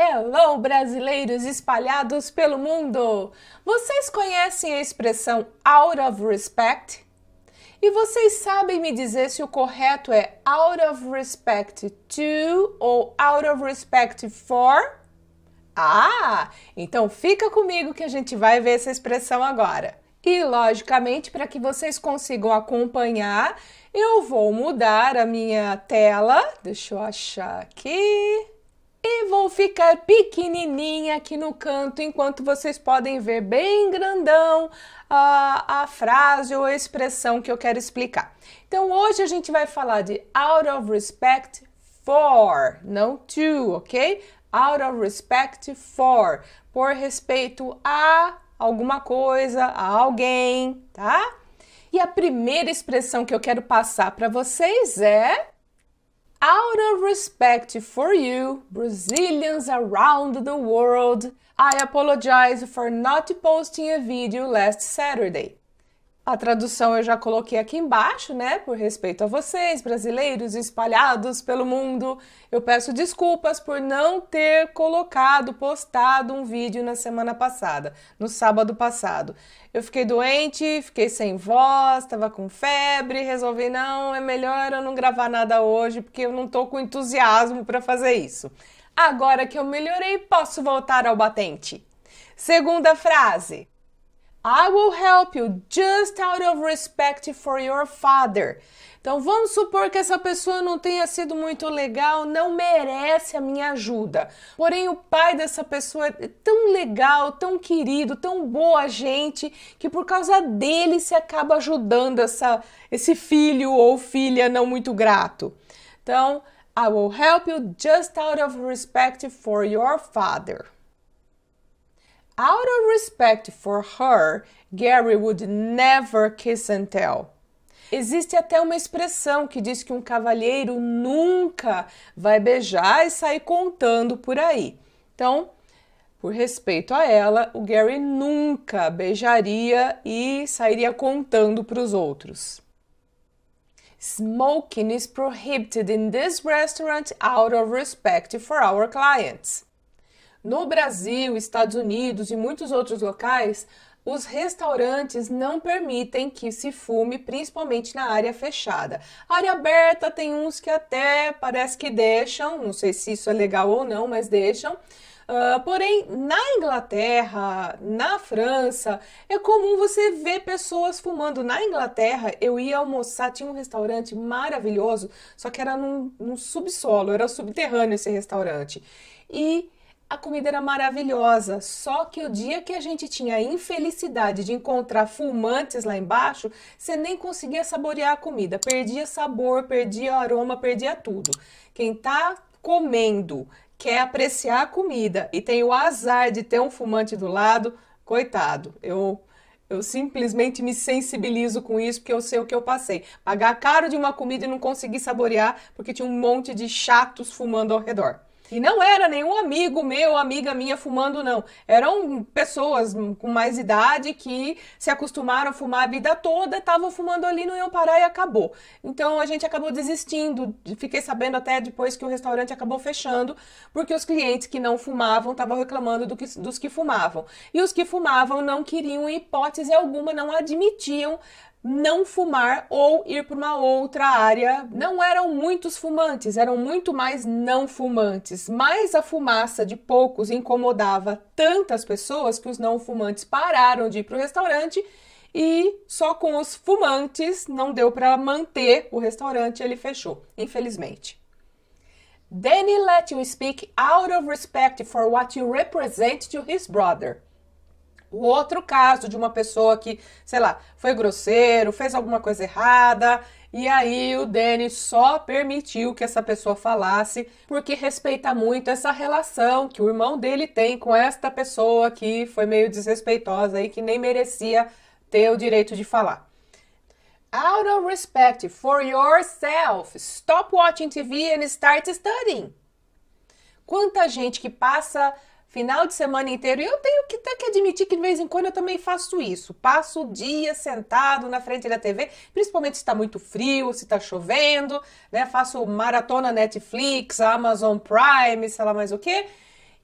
Hello, brasileiros espalhados pelo mundo! Vocês conhecem a expressão out of respect? E vocês sabem me dizer se o correto é out of respect to ou out of respect for? Ah, então fica comigo que a gente vai ver essa expressão agora. E, logicamente, para que vocês consigam acompanhar, eu vou mudar a minha tela. Deixa eu achar aqui. E vou ficar pequenininha aqui no canto, enquanto vocês podem ver bem grandão a, a frase ou a expressão que eu quero explicar. Então, hoje a gente vai falar de out of respect for, não to, ok? Out of respect for, por respeito a alguma coisa, a alguém, tá? E a primeira expressão que eu quero passar para vocês é Out of respect for you, Brazilians around the world, I apologize for not posting a video last Saturday. A tradução eu já coloquei aqui embaixo, né? Por respeito a vocês, brasileiros espalhados pelo mundo, eu peço desculpas por não ter colocado, postado um vídeo na semana passada, no sábado passado. Eu fiquei doente, fiquei sem voz, estava com febre, resolvi não, é melhor eu não gravar nada hoje porque eu não tô com entusiasmo para fazer isso. Agora que eu melhorei, posso voltar ao batente. Segunda frase. I will help you just out of respect for your father. Então vamos supor que essa pessoa não tenha sido muito legal, não merece a minha ajuda. Porém, o pai dessa pessoa é tão legal, tão querido, tão boa gente, que por causa dele se acaba ajudando essa, esse filho ou filha não muito grato. Então, I will help you just out of respect for your father out of respect for her, Gary would never kiss and tell. Existe até uma expressão que diz que um cavalheiro nunca vai beijar e sair contando por aí. Então, por respeito a ela, o Gary nunca beijaria e sairia contando para os outros. Smoking is prohibited in this restaurant out of respect for our clients. No Brasil, Estados Unidos e muitos outros locais, os restaurantes não permitem que se fume, principalmente na área fechada. A área aberta tem uns que até parece que deixam, não sei se isso é legal ou não, mas deixam. Uh, porém, na Inglaterra, na França, é comum você ver pessoas fumando. Na Inglaterra, eu ia almoçar, tinha um restaurante maravilhoso, só que era num, num subsolo, era subterrâneo esse restaurante. E a comida era maravilhosa. Só que o dia que a gente tinha a infelicidade de encontrar fumantes lá embaixo, você nem conseguia saborear a comida. Perdia sabor, perdia aroma, perdia tudo. Quem tá comendo quer apreciar a comida e tem o azar de ter um fumante do lado, coitado. Eu eu simplesmente me sensibilizo com isso porque eu sei o que eu passei. Pagar caro de uma comida e não conseguir saborear porque tinha um monte de chatos fumando ao redor. E não era nenhum amigo meu, amiga minha fumando, não. Eram pessoas com mais idade que se acostumaram a fumar a vida toda, estavam fumando ali, não iam parar e acabou. Então a gente acabou desistindo. Fiquei sabendo até depois que o restaurante acabou fechando, porque os clientes que não fumavam estavam reclamando do que, dos que fumavam. E os que fumavam não queriam, em hipótese alguma, não admitiam não fumar ou ir para uma outra área. Não eram muitos fumantes, eram muito mais não fumantes, mas a fumaça de poucos incomodava tantas pessoas que os não fumantes pararam de ir para o restaurante e só com os fumantes não deu para manter o restaurante, ele fechou, infelizmente. Danny let you speak out of respect for what you represent to his brother o outro caso de uma pessoa que, sei lá, foi grosseiro, fez alguma coisa errada, e aí o Denis só permitiu que essa pessoa falasse, porque respeita muito essa relação que o irmão dele tem com esta pessoa que foi meio desrespeitosa e que nem merecia ter o direito de falar. Out of respect for yourself, stop watching TV and start studying. Quanta gente que passa final de semana inteiro. E eu tenho que ter que admitir que de vez em quando eu também faço isso. Passo o dia sentado na frente da TV, principalmente se está muito frio, se está chovendo, né? Faço maratona Netflix, Amazon Prime, sei lá mais o que.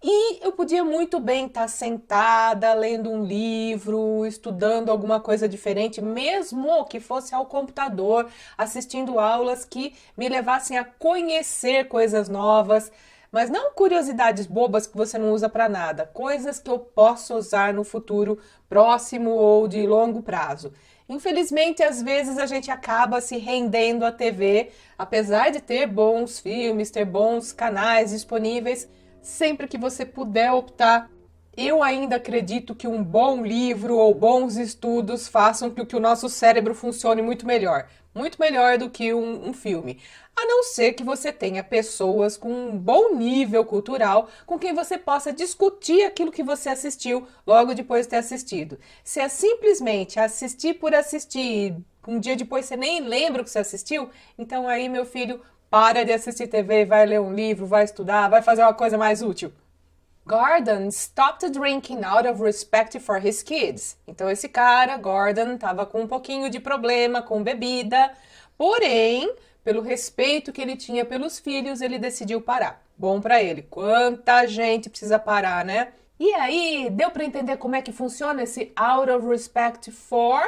E eu podia muito bem estar tá sentada, lendo um livro, estudando alguma coisa diferente, mesmo que fosse ao computador, assistindo aulas que me levassem a conhecer coisas novas mas não curiosidades bobas que você não usa para nada, coisas que eu posso usar no futuro próximo ou de longo prazo. Infelizmente, às vezes a gente acaba se rendendo à TV, apesar de ter bons filmes, ter bons canais disponíveis, sempre que você puder optar eu ainda acredito que um bom livro ou bons estudos façam com que o nosso cérebro funcione muito melhor muito melhor do que um, um, filme. A não ser que você tenha pessoas com um bom nível cultural com quem você possa discutir aquilo que você assistiu logo depois de ter assistido. Se é simplesmente assistir por assistir, um dia depois você nem lembra o que você assistiu, então aí, meu filho, para de assistir TV, vai ler um livro, vai estudar, vai fazer uma coisa mais útil. Gordon stopped drinking out of respect for his kids. Então esse cara, Gordon, estava com um pouquinho de problema com bebida, porém, pelo respeito que ele tinha pelos filhos, ele decidiu parar. Bom para ele. Quanta gente precisa parar, né? E aí, deu para entender como é que funciona esse out of respect for?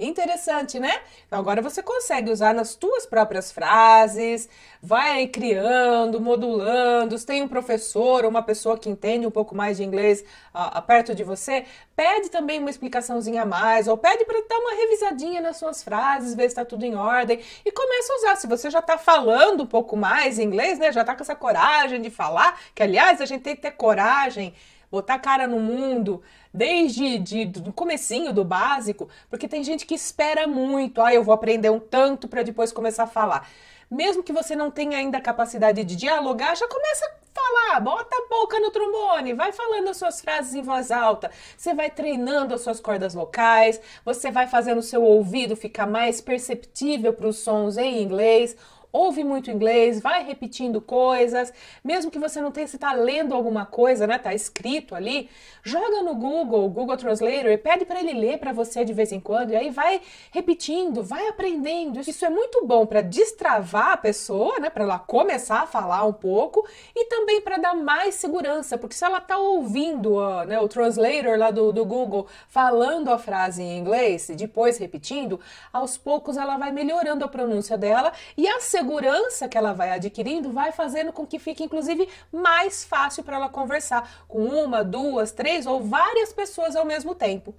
Interessante, né? Então, agora você consegue usar nas tuas próprias frases, vai criando, modulando. Se tem um professor ou uma pessoa que entende um pouco mais de inglês uh, perto de você, pede também uma explicaçãozinha a mais, ou pede para dar uma revisadinha nas suas frases, ver se está tudo em ordem, e começa a usar. Se você já está falando um pouco mais inglês, né? Já está com essa coragem de falar, que aliás a gente tem que ter coragem botar cara no mundo, desde de, do comecinho, do básico, porque tem gente que espera muito, ah, eu vou aprender um tanto para depois começar a falar. Mesmo que você não tenha ainda a capacidade de dialogar, já começa a falar, bota a boca no trombone, vai falando as suas frases em voz alta. Você vai treinando as suas cordas vocais, você vai fazendo o seu ouvido ficar mais perceptível para os sons em inglês ouve muito inglês, vai repetindo coisas, mesmo que você não tenha, se está lendo alguma coisa, né, tá escrito ali, joga no Google, Google Translator e pede para ele ler para você de vez em quando, e aí vai repetindo, vai aprendendo. Isso é muito bom para destravar a pessoa, né, para ela começar a falar um pouco e também para dar mais segurança, porque se ela está ouvindo, ó, né, o translator lá do, do Google falando a frase em inglês e depois repetindo, aos poucos ela vai melhorando a pronúncia dela e assim segurança que ela vai adquirindo vai fazendo com que fique, inclusive, mais fácil para ela conversar com uma, duas, três ou várias pessoas ao mesmo tempo.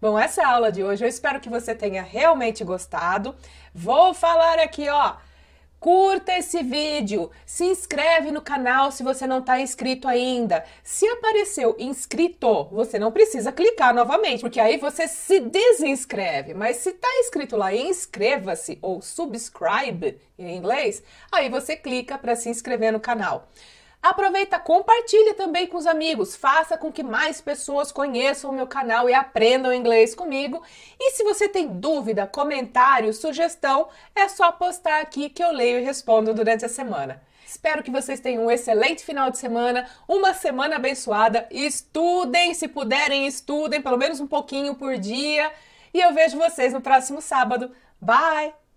Bom, essa é aula de hoje eu espero que você tenha realmente gostado. Vou falar aqui, ó Curta esse vídeo, se inscreve no canal se você não está inscrito ainda. Se apareceu inscrito, você não precisa clicar novamente, porque aí você se desinscreve. Mas se está escrito lá inscreva-se ou subscribe em inglês, aí você clica para se inscrever no canal. Aproveita, compartilha também com os amigos, faça com que mais pessoas conheçam o meu canal e aprendam inglês comigo. E se você tem dúvida, comentário, sugestão, é só postar aqui que eu leio e respondo durante a semana. Espero que vocês tenham um excelente final de semana, uma semana abençoada. Estudem, se puderem, estudem pelo menos um pouquinho por dia. E eu vejo vocês no próximo sábado. Bye!